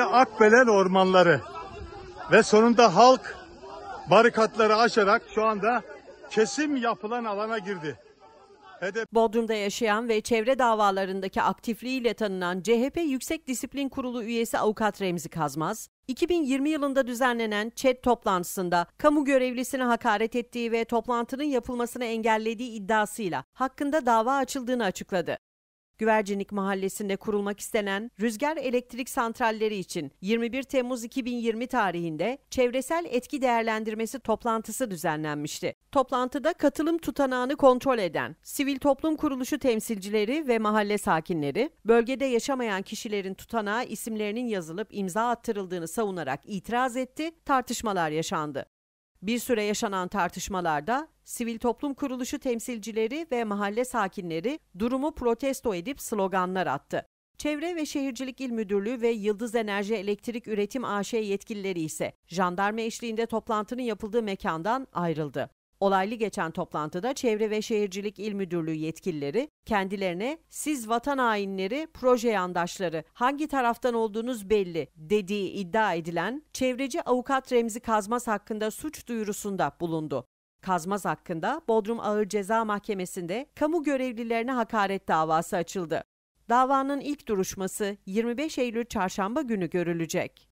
Akbelen ormanları ve sonunda halk barikatları aşarak şu anda kesim yapılan alana girdi. Hedef... Bodrum'da yaşayan ve çevre davalarındaki aktifliğiyle tanınan CHP Yüksek Disiplin Kurulu üyesi avukat Remzi Kazmaz, 2020 yılında düzenlenen ÇED toplantısında kamu görevlisine hakaret ettiği ve toplantının yapılmasını engellediği iddiasıyla hakkında dava açıldığını açıkladı. Güvercinlik Mahallesi'nde kurulmak istenen rüzgar elektrik santralleri için 21 Temmuz 2020 tarihinde çevresel etki değerlendirmesi toplantısı düzenlenmişti. Toplantıda katılım tutanağını kontrol eden sivil toplum kuruluşu temsilcileri ve mahalle sakinleri, bölgede yaşamayan kişilerin tutanağı isimlerinin yazılıp imza attırıldığını savunarak itiraz etti, tartışmalar yaşandı. Bir süre yaşanan tartışmalarda Sivil toplum kuruluşu temsilcileri ve mahalle sakinleri durumu protesto edip sloganlar attı. Çevre ve Şehircilik İl Müdürlüğü ve Yıldız Enerji Elektrik Üretim AŞ yetkilileri ise jandarma eşliğinde toplantının yapıldığı mekandan ayrıldı. Olaylı geçen toplantıda Çevre ve Şehircilik İl Müdürlüğü yetkilileri kendilerine siz vatan hainleri, proje yandaşları, hangi taraftan olduğunuz belli dediği iddia edilen çevreci avukat Remzi Kazmaz hakkında suç duyurusunda bulundu. Kazmaz hakkında Bodrum Ağır Ceza Mahkemesi'nde kamu görevlilerine hakaret davası açıldı. Davanın ilk duruşması 25 Eylül çarşamba günü görülecek.